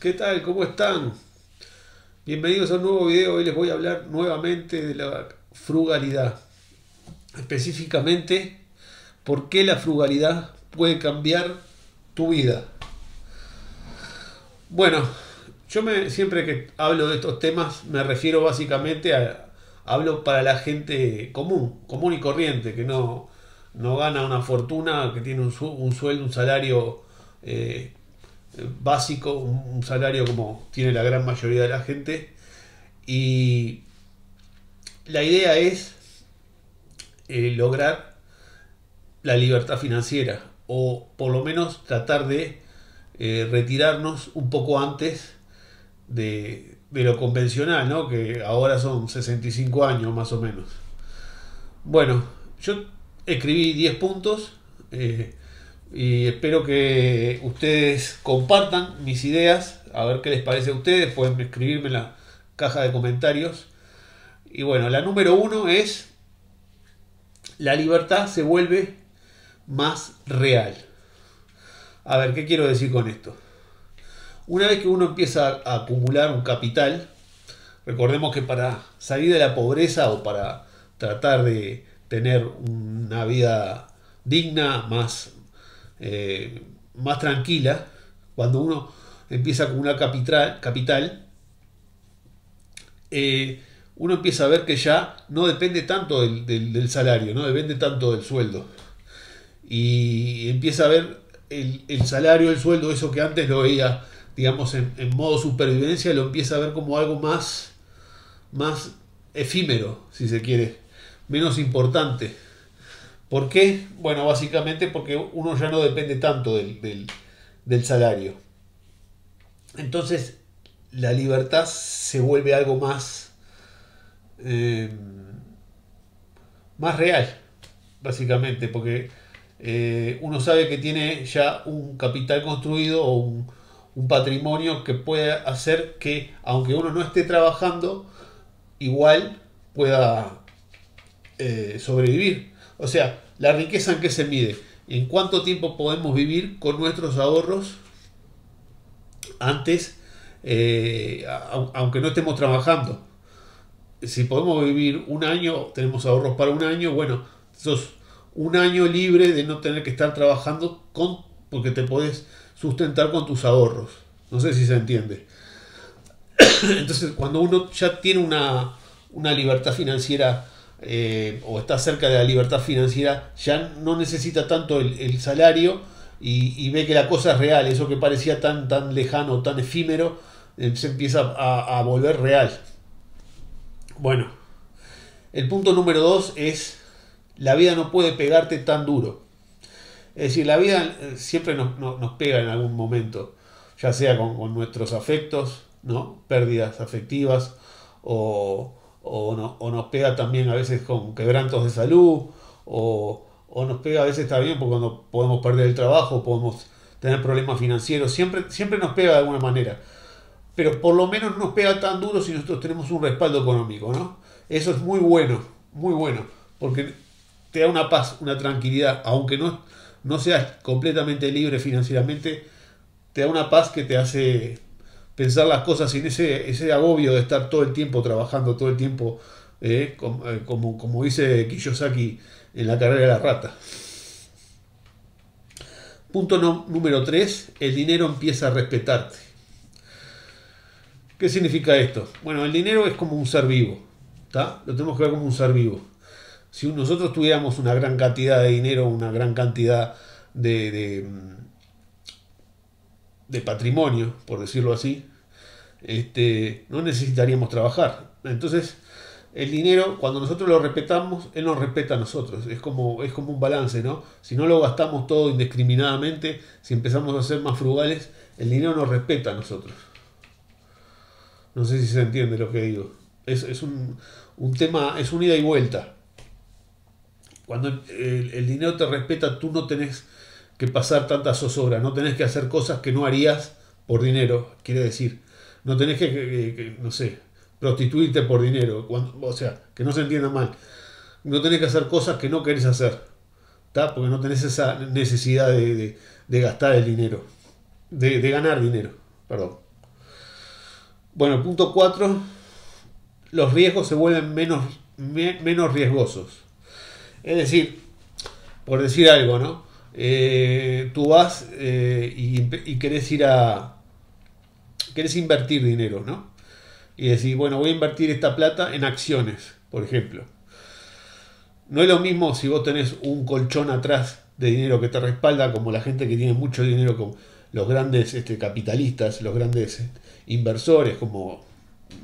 ¿qué tal? ¿Cómo están? Bienvenidos a un nuevo video, hoy les voy a hablar nuevamente de la frugalidad. Específicamente, ¿por qué la frugalidad puede cambiar tu vida? Bueno, yo me, siempre que hablo de estos temas me refiero básicamente a... Hablo para la gente común, común y corriente, que no, no gana una fortuna, que tiene un, sueldo, un salario eh, básico, un salario como tiene la gran mayoría de la gente. Y la idea es eh, lograr la libertad financiera o por lo menos tratar de eh, retirarnos un poco antes de, lo convencional, que ahora son 65 años más o menos. Bueno, yo escribí 10 puntos. Eh, y espero que ustedes compartan mis ideas, a ver qué les parece a ustedes, pueden escribirme en la caja de comentarios. Y bueno, la número uno es, la libertad se vuelve más real. A ver, ¿qué quiero decir con esto? Una vez que uno empieza a acumular un capital, recordemos que para salir de la pobreza o para tratar de tener una vida digna, más eh, más tranquila, cuando uno empieza con una capital, capital eh, uno empieza a ver que ya no depende tanto del, salario, no depende tanto del sueldo. Y empieza a ver el, salario, el sueldo, eso que antes lo veía, digamos, en, en, modo supervivencia, lo empieza a ver como algo más, más efímero, si se quiere, menos importante. ¿Por qué? Bueno, básicamente porque uno ya no depende tanto del, salario. Entonces, la libertad se vuelve algo más, eh, más real, básicamente, porque eh, uno sabe que tiene ya un capital construido o un, patrimonio que puede hacer que, aunque uno no esté trabajando, igual pueda eh, sobrevivir. O sea, la riqueza en qué se mide, en cuánto tiempo podemos vivir con nuestros ahorros antes, eh, aunque no estemos trabajando. Si podemos vivir un año, tenemos ahorros para un año, bueno, sos un año libre de no tener que estar trabajando con, porque te puedes sustentar con tus ahorros. No sé si se entiende. Entonces, cuando uno ya tiene una, una libertad financiera eh, o está cerca de la libertad financiera, ya no necesita tanto el, salario y, ve que la cosa es real, eso que parecía tan, tan lejano, tan efímero, eh, se empieza a, volver real. Bueno, el punto número dos es, la vida no puede pegarte tan duro. Es decir, la vida eh, siempre nos, pega en algún momento, ya sea con, con nuestros afectos, ¿no? pérdidas afectivas o, o, nos pega también a veces con quebrantos de salud, o, nos pega a veces también porque cuando podemos perder el trabajo, podemos tener problemas financieros, siempre, siempre nos pega de alguna manera. Pero por lo menos no nos pega tan duro si nosotros tenemos un respaldo económico, ¿no? Eso es muy bueno, muy bueno, porque te da una paz, una tranquilidad, aunque no, no seas completamente libre financieramente, te da una paz que te hace pensar las cosas sin ese, agobio de estar todo el tiempo trabajando, todo el tiempo, eh, eh, como, como, dice Kiyosaki en la carrera de la rata. Punto número 3, el dinero empieza a respetarte. ¿Qué significa esto? Bueno, el dinero es como un ser vivo, Lo tenemos que ver como un ser vivo. Si nosotros tuviéramos una gran cantidad de dinero, una gran cantidad de de patrimonio, por decirlo así, este, no necesitaríamos trabajar. Entonces, el dinero, cuando nosotros lo respetamos, él nos respeta a nosotros. Es como, es como un balance, ¿no? Si no lo gastamos todo indiscriminadamente, si empezamos a ser más frugales, el dinero nos respeta a nosotros. No sé si se entiende lo que digo. Es, es un, un, tema, es un ida y vuelta. Cuando el, el, dinero te respeta, tú no tenés que pasar tantas zozobras, no tenés que hacer cosas que no harías por dinero. Quiere decir, no tenés que, no sé, prostituirte por dinero. o sea, que no se entienda mal. No tenés que hacer cosas que no querés hacer. ¿Está? Porque no tenés esa necesidad de, gastar el dinero. De, ganar dinero. Perdón. Bueno, punto 4. Los riesgos se vuelven menos, menos riesgosos. Es decir, por decir algo, ¿no? Eh, tú vas eh, y, y querés ir a, querés invertir dinero, ¿no? Y decir bueno, voy a invertir esta plata en acciones, por ejemplo. No es lo mismo si vos tenés un colchón atrás de dinero que te respalda, como la gente que tiene mucho dinero, con los grandes este, capitalistas, los grandes eh, inversores, como,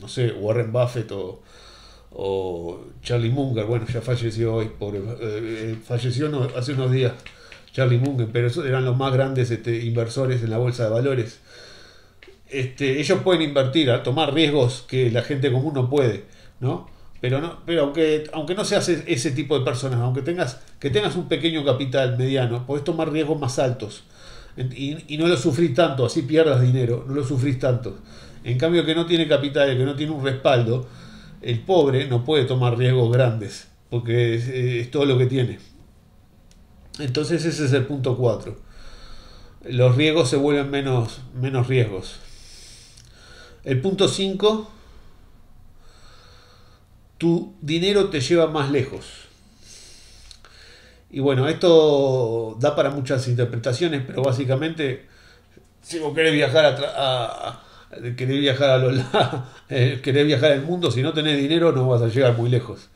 no sé, Warren Buffett o, Charlie Munger. Bueno, ya falleció hoy, pobre, eh, eh, falleció hace unos días Charlie Munger, pero eran los más grandes este, inversores en la bolsa de valores. Este, ellos pueden invertir, tomar riesgos que la gente común no puede, ¿no? Pero, no, pero aunque, aunque no seas e-, ese tipo de personas, aunque tengas, que tengas un pequeño capital mediano, podés tomar riesgos más altos y, no lo sufrís tanto, así pierdas dinero, no lo sufrís tanto. En cambio, que no tiene capital, que no tiene un respaldo, el pobre no puede tomar riesgos grandes, porque es, todo lo que tiene. Entonces ese es el punto 4. Los riesgos se vuelven menos, menos riesgos. El punto 5, tu dinero te lleva más lejos. Y bueno, esto da para muchas interpretaciones, pero básicamente, si vos querés viajar querés viajar a eh, querés viajar al mundo, si no tenés dinero no vas a llegar muy lejos.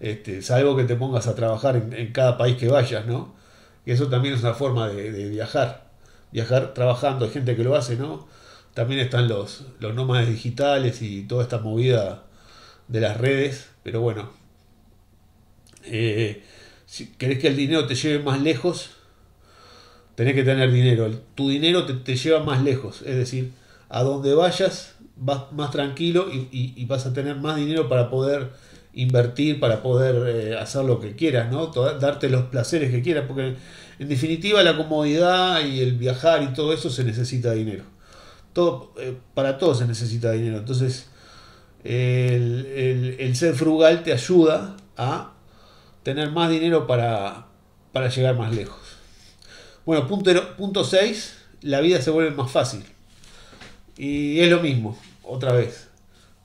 Este, salvo que te pongas a trabajar en, cada país que vayas, ¿no? Y eso también es una forma de, de viajar. Viajar trabajando, hay gente que lo hace, ¿no? También están los, los nómadas digitales y toda esta movida de las redes. Pero bueno, eh, si querés que el dinero te lleve más lejos, tenés que tener dinero. Tu dinero te, lleva más lejos. Es decir, a donde vayas vas más tranquilo y, vas a tener más dinero para poder invertir, para poder eh, hacer lo que quieras, ¿no? Darte los placeres que quieras, porque en definitiva la comodidad y el viajar y todo eso se necesita dinero todo, eh, para todo se necesita dinero. Entonces, el, ser frugal te ayuda a tener más dinero para, para llegar más lejos. Bueno, punto 6, la vida se vuelve más fácil. Y es lo mismo, otra vez.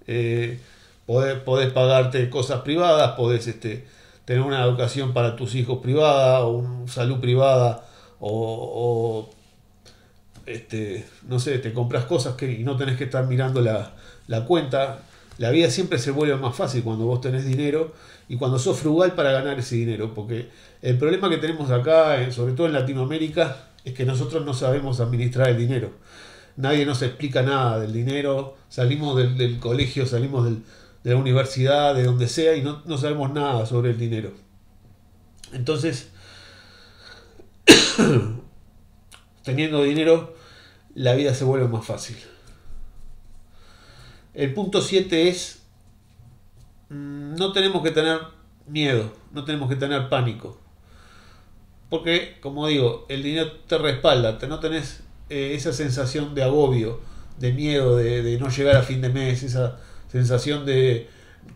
Eh, podés, pagarte cosas privadas, podés este, tener una educación para tus hijos privada, o un, salud privada, o este, no sé, te compras cosas que, y no tenés que estar mirando la, cuenta. La vida siempre se vuelve más fácil cuando vos tenés dinero y cuando sos frugal para ganar ese dinero, porque el problema que tenemos acá, sobre todo en Latinoamérica, es que nosotros no sabemos administrar el dinero. Nadie nos explica nada del dinero, salimos del, colegio, salimos de la universidad, de donde sea, y no, no sabemos nada sobre el dinero. Entonces, teniendo dinero, la vida se vuelve más fácil. El punto 7 es, mm, no tenemos que tener miedo, no tenemos que tener pánico. Porque, como digo, el dinero te respalda, te, no tenés eh, esa sensación de agobio, de miedo, de, no llegar a fin de mes, esa sensación de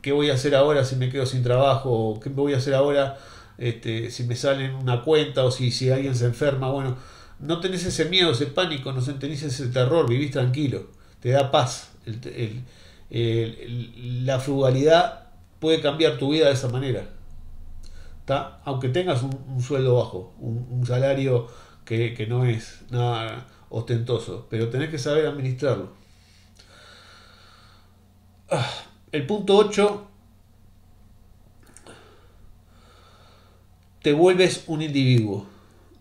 qué voy a hacer ahora si me quedo sin trabajo, o qué voy a hacer ahora este, si me sale una cuenta o si, si alguien se enferma. Bueno, no tenés ese miedo, ese pánico, no tenés ese terror, vivís tranquilo, te da paz. la frugalidad puede cambiar tu vida de esa manera. Aunque tengas un, sueldo bajo, un, salario que, que, no es nada ostentoso, pero tenés que saber administrarlo. Ah, el punto 8, te vuelves un individuo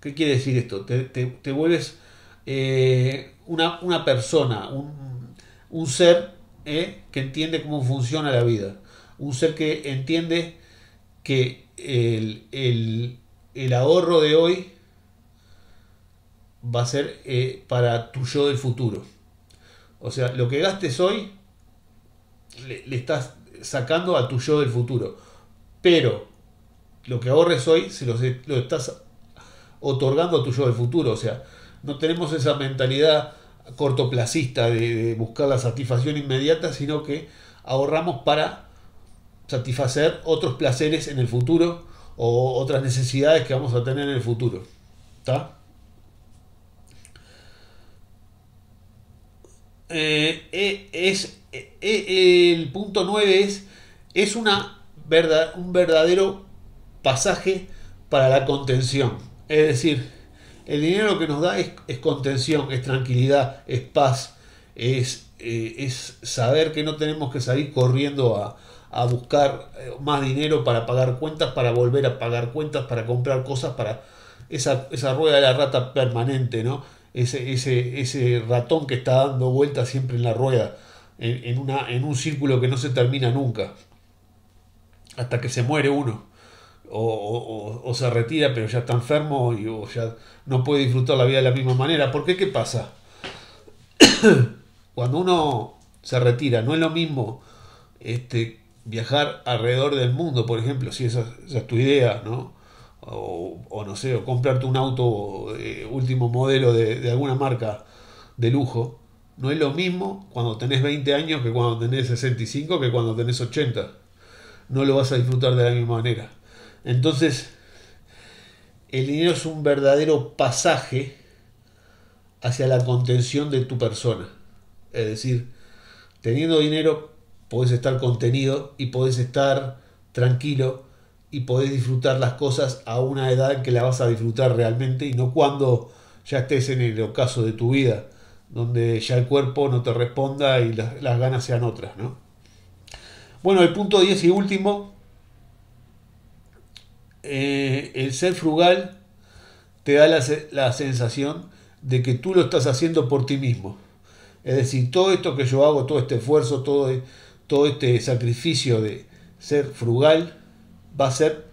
¿Qué quiere decir esto? Te, vuelves eh, una, persona, un, ser eh, que entiende cómo funciona la vida, un ser que entiende que el, ahorro de hoy va a ser eh, para tu yo del futuro. O sea, lo que gastes hoy le, estás sacando a tu yo del futuro. Pero lo que ahorres hoy se lo estás otorgando a tu yo del futuro. O sea, no tenemos esa mentalidad cortoplacista de, buscar la satisfacción inmediata, sino que ahorramos para satisfacer otros placeres en el futuro o otras necesidades que vamos a tener en el futuro. ¿Está? Eh, eh, es, eh, el punto 9 es, es una verdad, un verdadero pasaje para la contención. Es decir, el dinero que nos da es, contención, es tranquilidad, es paz, es, eh, es, saber que no tenemos que salir corriendo a, buscar eh, más dinero para pagar cuentas, para volver a pagar cuentas, para comprar cosas, para esa, rueda de la rata permanente, ¿no? Ese, ese, ese ratón que está dando vueltas siempre en la rueda, en, una, en un círculo que no se termina nunca, hasta que se muere uno o, se retira pero ya está enfermo y, o ya no puede disfrutar la vida de la misma manera. ¿Por qué qué pasa? Cuando uno se retira, no es lo mismo este, viajar alrededor del mundo, por ejemplo, si esa, es tu idea, ¿no? O, o, no sé, o comprarte un auto eh, último modelo de, de, alguna marca de lujo, no es lo mismo cuando tenés 20 años que cuando tenés 65, que cuando tenés 80. No lo vas a disfrutar de la misma manera. Entonces, el dinero es un verdadero pasaje hacia la contención de tu persona. Es decir, teniendo dinero podés estar contenido y podés estar tranquilo y podés disfrutar las cosas a una edad en que la vas a disfrutar realmente y no cuando ya estés en el ocaso de tu vida, donde ya el cuerpo no te responda y las, ganas sean otras. ¿no? Bueno, el punto 10 y último eh, el ser frugal te da la, sensación de que tú lo estás haciendo por ti mismo. Es decir, todo esto que yo hago, todo este esfuerzo, todo, todo este sacrificio de ser frugal, va a ser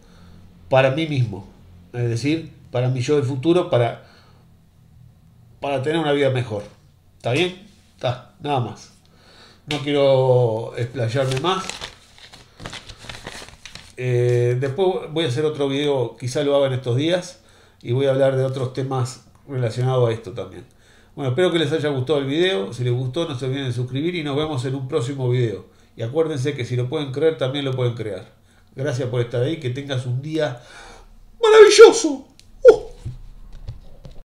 para mí mismo. Es decir, para mi yo del futuro, para, para tener una vida mejor. ¿Está bien? Está, nada más. No quiero explayarme más. Eh, después voy a hacer otro video, quizá lo haga en estos días, y voy a hablar de otros temas relacionados a esto también. Bueno, espero que les haya gustado el video. Si les gustó, no se olviden de suscribir y nos vemos en un próximo video. Y acuérdense que si lo pueden creer, también lo pueden crear. Gracias por estar ahí, que tengas un día maravilloso.